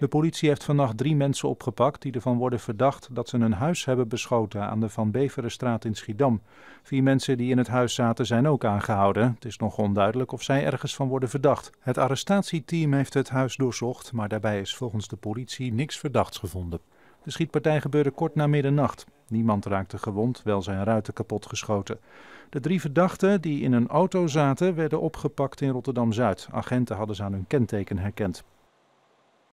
De politie heeft vannacht drie mensen opgepakt die ervan worden verdacht dat ze een huis hebben beschoten aan de Van Beverenstraat in Schiedam. Vier mensen die in het huis zaten zijn ook aangehouden. Het is nog onduidelijk of zij ergens van worden verdacht. Het arrestatieteam heeft het huis doorzocht, maar daarbij is volgens de politie niks verdachts gevonden. De schietpartij gebeurde kort na middernacht. Niemand raakte gewond, wel zijn ruiten kapotgeschoten. De drie verdachten die in een auto zaten werden opgepakt in Rotterdam-Zuid. Agenten hadden ze aan hun kenteken herkend.